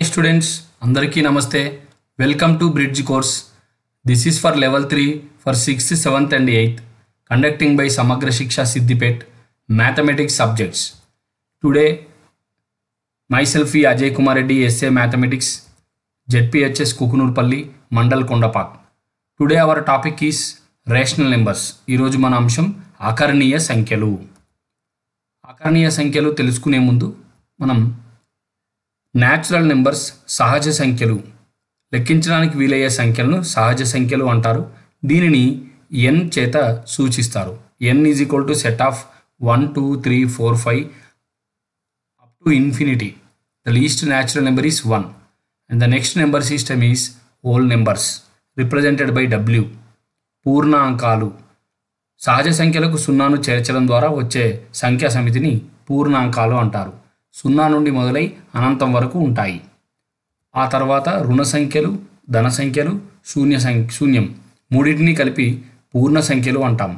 Hi students అందరికీ నమస్తే welcome to bridge course this is for level three for sixth seventh and eighth conducting by Samagra Shiksha Siddipet mathematics subjects today my self Ajay Kumar Reddy SA mathematics ZPHS Kukunoorpally mandal Kondapak today our topic is rational numbers ఈరోజు మన అంశం అకర్ణీయ సంఖ్యలు అకర్ణీయ సంఖ్యలు తెలుసుకునే ముందు మనం న్యాచురల్ నెంబర్స్ సహజ సంఖ్యలు లెక్కించడానికి వీలయ్యే సంఖ్యలను సహజ సంఖ్యలు అంటారు దీనిని ఎన్ చేత సూచిస్తారు N is equal to set of one two three four five up to infinity the least natural number is one and the next number system is whole numbers represented by W పూర్ణాంకాలు సహజ సంఖ్యలకు సున్నాను చేర్చడం ద్వారా వచ్చే సంఖ్యా సమితిని పూర్ణాంకాలు అంటారు సున్నా నుండి మొదలై అనంతం వరకు ఉంటాయి ఆ తర్వాత రుణ సంఖ్యలు ధన సంఖ్యలు శూన్య సంఖ్య శూన్యం మూడింటిని కలిపి పూర్ణ సంఖ్యలు అంటాం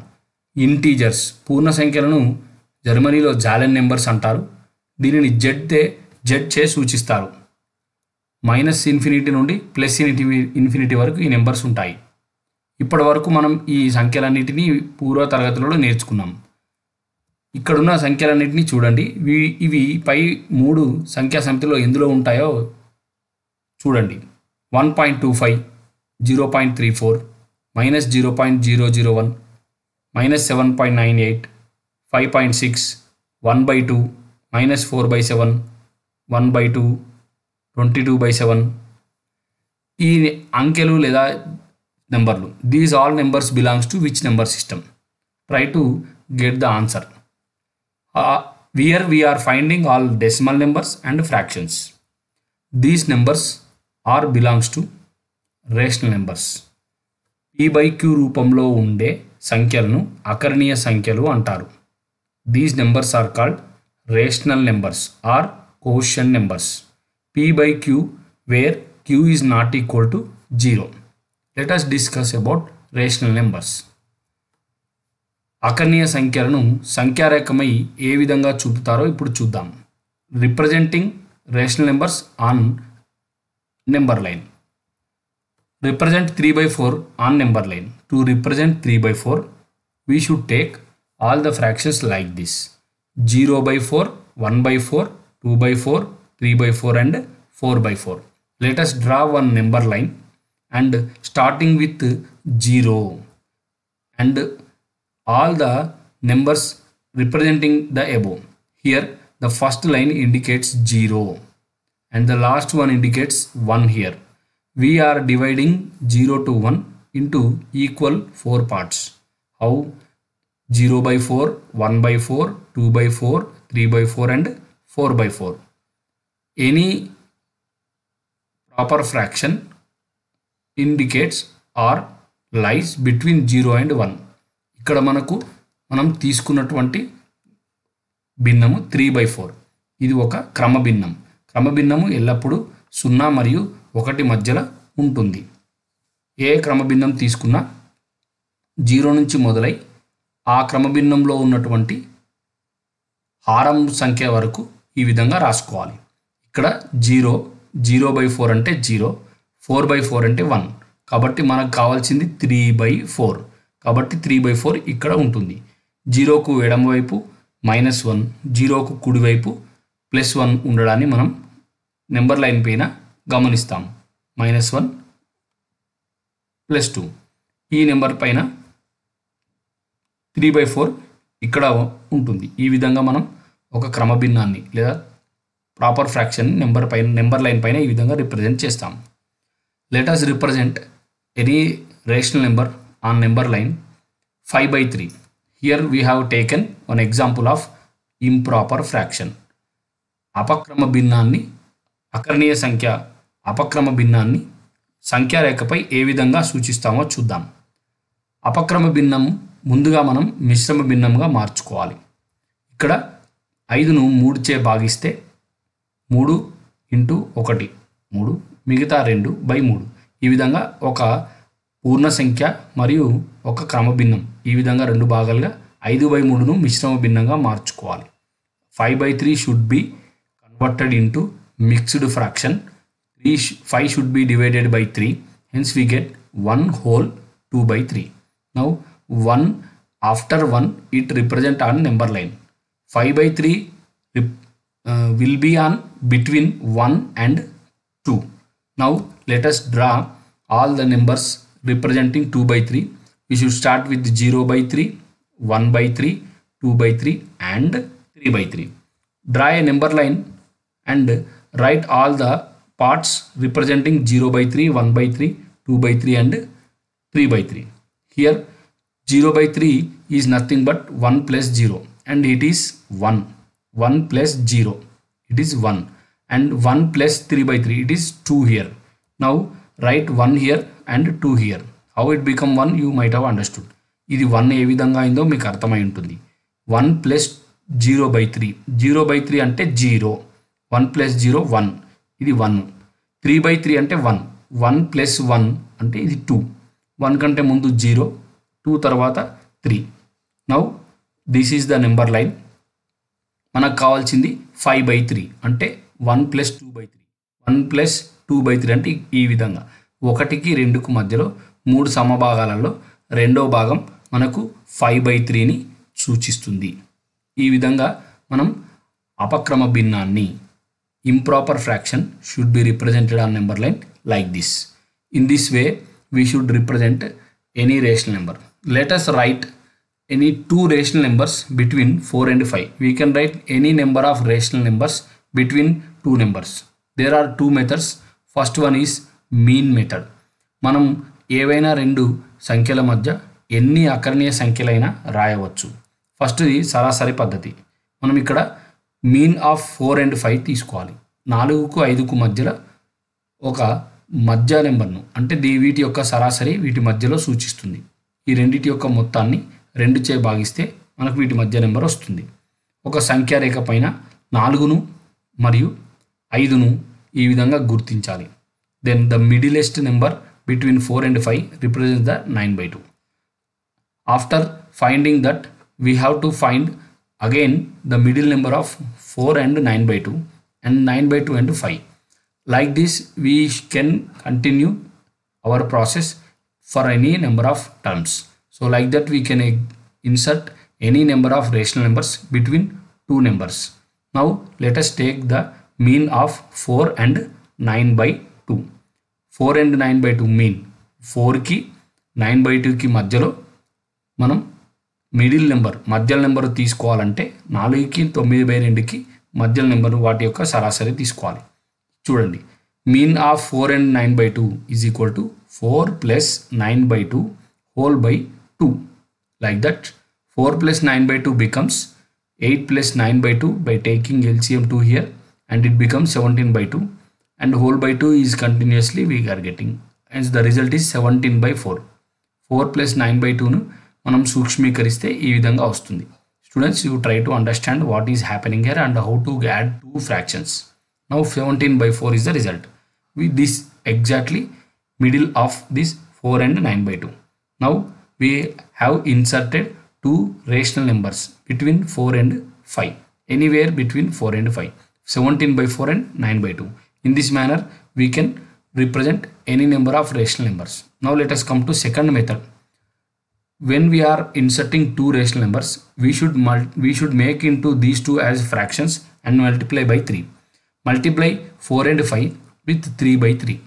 ఇంటీజర్స్ పూర్ణ సంఖ్యలను జర్మనీలో జాలెన్ నెంబర్స్ అంటారు దీనిని జెడ్తే జెడ్ చే సూచిస్తారు మైనస్ ఇన్ఫినిటీ నుండి ప్లస్ ఇన్ఫినిటీ ఇన్ఫినిటీ వరకు ఈ నెంబర్స్ ఉంటాయి ఇప్పటి వరకు మనం ఈ సంఖ్యలన్నిటినీ పూర్వ తరగతులలో నేర్చుకున్నాం ఇక్కడున్న సంఖ్యలన్నింటినీ చూడండి ఇవి పై మూడు సంఖ్యా సమితిలో ఎందులో ఉంటాయో చూడండి one point two five zero point three four minus zero point zero zero one minus seven point nine eight five point six one by two minus four by seven one by two twenty two by seven ఈ అంకెలు లేదా నెంబర్లు these all numbers belongs to which number system try to get the answer where we are finding all all numbers and fractions these numbers are belongs to rational numbers p by q రూపంలో ఉండే సంఖ్యలను అకర్ణీయ సంఖ్యలు అంటారు these numbers are called rational numbers are ocean numbers p by q where q is not equal to zero let us discuss about rational numbers అకర్ణీయ సంఖ్యలను సంఖ్యారేఖమై ఏ విధంగా చూపుతారో ఇప్పుడు చూద్దాం representing rational numbers on number line represent three by four on number line to represent three by four we should take all the fractions like this zero by four one by four two by four three by four and four by four let's draw one number line and starting with zero and all the numbers representing the above. Here the first line indicates 0 and the last one indicates 1 here. We are dividing 0 to 1 into equal 4 parts. How? 0 by 4, 1 by 4, 2 by 4, 3 by 4 and 4 by 4. Any proper fraction indicates or lies between 0 and 1. ఇక్కడ మనకు మనం తీసుకున్నటువంటి భిన్నము three by four ఇది ఒక క్రమ భిన్నం క్రమ భిన్నము ఎల్లప్పుడూ సున్నా మరియు ఒకటి మధ్యలో ఉంటుంది ఏ క్రమ భిన్నం తీసుకున్నా జీరో నుంచి మొదలై ఆ క్రమ భిన్నంలో ఉన్నటువంటి హారం సంఖ్య వరకు ఈ విధంగా రాసుకోవాలి ఇక్కడ జీరో జీరో బై ఫోర్ అంటే జీరో ఫోర్ బై ఫోర్ అంటే వన్ కాబట్టి మనకు కావాల్సింది త్రీ బై ఫోర్ కాబట్టి త్రీ బై ఫోర్ ఇక్కడ ఉంటుంది జీరోకు ఎడమవైపు మైనస్ వన్ జీరోకు కుడివైపు ప్లస్ వన్ ఉండడాన్ని మనం నెంబర్ లైన్ పైన గమనిస్తాం మైనస్ వన్ ప్లస్ టూ ఈ నెంబర్ పైన త్రీ బై ఫోర్ ఇక్కడ ఉంటుంది ఈ విధంగా మనం ఒక క్రమభిన్నాన్ని లేదా ప్రాపర్ ఫ్రాక్షన్ నెంబర్ పైన నెంబర్ లైన్ పైన ఈ విధంగా రిప్రజెంట్ చేస్తాం letters represent any rational number on number line 5 by 3. Here we have taken one example of improper fraction. అపక్రమ భిన్నాన్ని అకర్ణీయ సంఖ్య అపక్రమ భిన్నాన్ని సంఖ్యా రేఖపై ఏ విధంగా సూచిస్తామో చూద్దాం అపక్రమ భిన్నం ముందుగా మనం మిశ్రమ భిన్నంగా మార్చుకోవాలి ఇక్కడ ఐదును మూడు చే భాగిస్తే మూడు ఇంటూ ఒకటి మూడు మిగతా రెండు బై మూడు ఈ విధంగా ఒక పూర్ణ సంఖ్య మరియు ఒక క్రమ భిన్నం ఈ విధంగా రెండు భాగాలుగా ఐదు బై మూడును మిశ్రమ భిన్నంగా మార్చుకోవాలి five by three should be converted into mixed fraction three five should be divided by three hence we get one whole two by three now one after one it represent on number line five by three will be on between one and two now let's draw all the numbers representing 2 by 3 we should start with 0 by 3 1 by 3 2 by 3 and 3 by 3 draw a number line and write all the parts representing 0 by 3 1 by 3 2 by 3 and 3 by 3 here 0 by 3 is nothing but 1 plus 0 and it is 1 1 plus 0 it is 1 and 1 plus 3 by 3 it is 2 here now right one here and two here how it become one you might have understood ఇది one ఏ విధంగా అయిందో మీకు అర్థమై ఉంటుంది one plus zero by three zero by three అంటే zero one plus zero one ఇది one three by three అంటే వన్ వన్ ప్లస్ వన్ అంటే ఇది టూ వన్ కంటే ముందు జీరో టూ తర్వాత three now this is the number line మనకు కావాల్సింది ఫైవ్ బై త్రీ అంటే one plus two by three one plus two by three అంటే ఈ విధంగా ఒకటికి రెండుకు మధ్యలో మూడు సమభాగాలలో రెండో భాగం మనకు ఫైవ్ బై త్రీని సూచిస్తుంది ఈ విధంగా మనం అపక్రమ భిన్నాన్ని improper fraction should be represented on number line like this in this way we should represent any rational number let us write any two rational numbers between four and five we can write any number of rational numbers between two numbers there are two methods first one is mean method మనం ఏవైనా రెండు సంఖ్యల మధ్య ఎన్ని అకర్ణీయ సంఖ్యలైనా రాయవచ్చు ఫస్ట్ది సరాసరి పద్ధతి మనం ఇక్కడ mean of four and five తీసుకోవాలి నాలుగుకు ఐదుకు మధ్యలో ఒక మధ్య నెంబర్ను అంటే దీ వీటి యొక్క సరాసరి వీటి మధ్యలో సూచిస్తుంది ఈ రెండింటి యొక్క మొత్తాన్ని రెండు చే భాగిస్తే మనకు వీటి మధ్య నెంబర్ వస్తుంది ఒక సంఖ్యారేఖ పైన నాలుగును మరియు ఐదును ఈ విధంగా గుర్తించాలి then the middlest number between four and five represent the nine by two after finding that we have to find again the middle number of four and nine by two and nine by two and five like this we can continue our process for any number of terms so like that we can insert any number of rational numbers between two numbers now let us take the mean of four and nine by two four and nine by two mean ఫోర్కి nine by టూకి మధ్యలో మనం middle number మధ్యల number తీసుకోవాలంటే నాలుగుకి తొమ్మిది by రెండుకి మధ్యల నెంబర్ వాటి యొక్క సరాసరి తీసుకోవాలి చూడండి mean of four and nine by two is equal to four plus nine by two whole by two like that four plus nine by two becomes eight plus nine by two by taking LCM two here and it becomes 17 by 2 and whole by 2 is continuously we are getting and the result is 17 by 4 4 plus 9 by 2 ను మనం సూక్ష్మీకరిస్తే ఈ విధంగా వస్తుంది students you try to understand what is happening here and how to add two fractions now 17 by 4 is the result with this exactly middle of this 4 and 9 by 2 now we have inserted two rational numbers between 4 and 5 anywhere between 4 and 5 17 by 4 and 9 by 2. In this manner, we can represent any number of rational numbers. Now let us come to second method. When we are inserting two rational numbers, we should we should make into these two as fractions and multiply by 3. Multiply 4 and 5 with 3 by 3.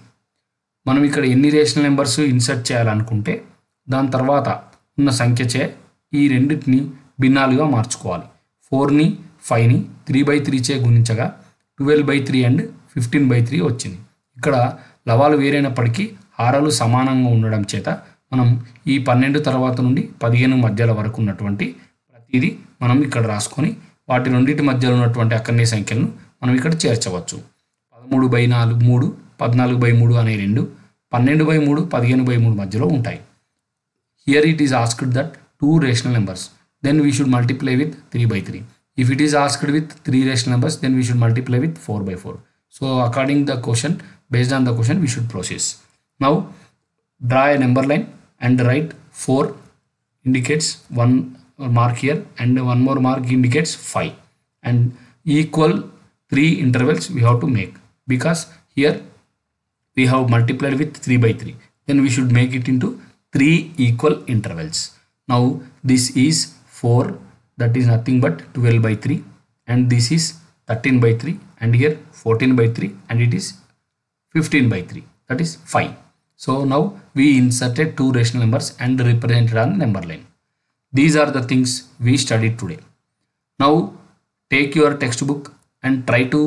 మనం ఇక్కడ ఎన్ని rational numbers insert చేయాలనుకుంటే దాని తర్వాత ఉన్న సంఖ్యచే ఈ రెండింటిని భిన్నాలుగా మార్చుకోవాలి ఫోర్ని ఫైవ్ని త్రీ బై త్రీ చే గుణించగా twelve by three and fifteen by three వచ్చింది ఇక్కడ లవాలు వేరైనప్పటికీ హారాలు సమానంగా ఉండడం చేత మనం ఈ పన్నెండు తర్వాత నుండి పదిహేను మధ్యల వరకు ఉన్నటువంటి ప్రతిదీ మనం ఇక్కడ రాసుకొని వాటి రెండింటి మధ్యలో ఉన్నటువంటి అక్కడనే సంఖ్యలను మనం ఇక్కడ చేర్చవచ్చు పదమూడు బై నాలుగు మూడు పద్నాలుగు బై మూడు అనే రెండు పన్నెండు బై మూడు పదిహేను బై మూడు మధ్యలో ఉంటాయి here it is asked that two rational numbers then we should multiply with three by three If it is asked with three rational numbers, then we should multiply with 4 by 4. So according the question, based on the question, we should process. Now draw a number line and write 4 indicates 1 mark here and one more mark indicates 5 and equal 3 intervals we have to make because here we have multiplied with 3 by 3 then we should make it into 3 equal intervals now this is 4 that is nothing but 12 by 3 and this is 13 by 3 and here 14 by 3 and it is 15 by 3 that is 5 so now we inserted two rational numbers and represented on the number line these are the things we studied today now take your textbook and try to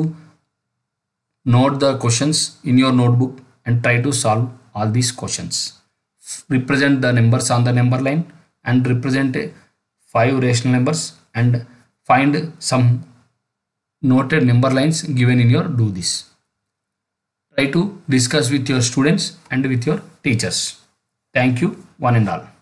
note the questions in your notebook and try to solve all these questions represent the numbers on the number line and represent 5 rational numbers and find some noted number lines given in your do this. Try to discuss with your students and with your teachers. Thank you one and all.